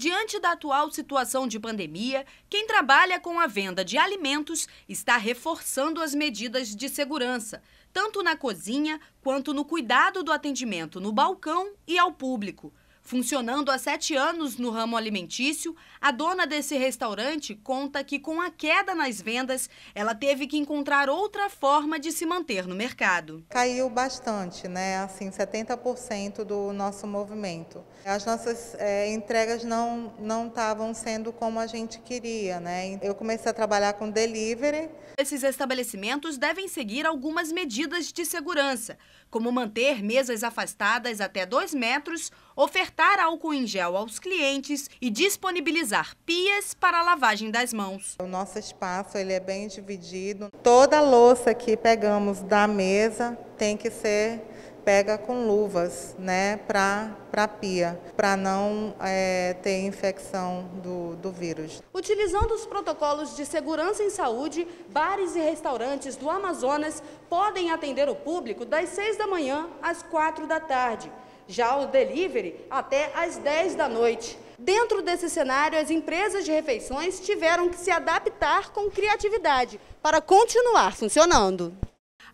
Diante da atual situação de pandemia, quem trabalha com a venda de alimentos está reforçando as medidas de segurança, tanto na cozinha quanto no cuidado do atendimento no balcão e ao público. Funcionando há sete anos no ramo alimentício, a dona desse restaurante conta que, com a queda nas vendas, ela teve que encontrar outra forma de se manter no mercado. Caiu bastante, né? Assim, 70% do nosso movimento. As nossas é, entregas não não estavam sendo como a gente queria, né? Eu comecei a trabalhar com delivery. Esses estabelecimentos devem seguir algumas medidas de segurança, como manter mesas afastadas até dois metros ofertar álcool em gel aos clientes e disponibilizar pias para a lavagem das mãos. O nosso espaço ele é bem dividido. Toda louça que pegamos da mesa tem que ser pega com luvas, né, para a pia, para não é, ter infecção do, do vírus. Utilizando os protocolos de segurança em saúde, bares e restaurantes do Amazonas podem atender o público das 6 da manhã às 4 da tarde já o delivery até às 10 da noite. Dentro desse cenário, as empresas de refeições tiveram que se adaptar com criatividade para continuar funcionando.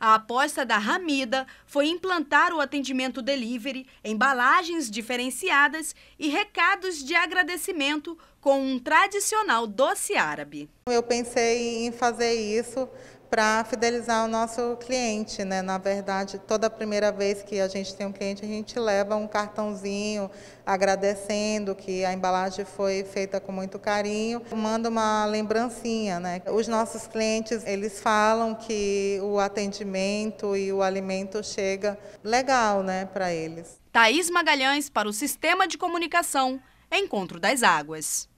A aposta da Ramida foi implantar o atendimento delivery, embalagens diferenciadas e recados de agradecimento com um tradicional doce árabe. Eu pensei em fazer isso para fidelizar o nosso cliente, né? Na verdade, toda primeira vez que a gente tem um cliente, a gente leva um cartãozinho agradecendo que a embalagem foi feita com muito carinho, manda uma lembrancinha, né? Os nossos clientes, eles falam que o atendimento e o alimento chega legal, né, para eles. Thaís Magalhães para o Sistema de Comunicação, Encontro das Águas.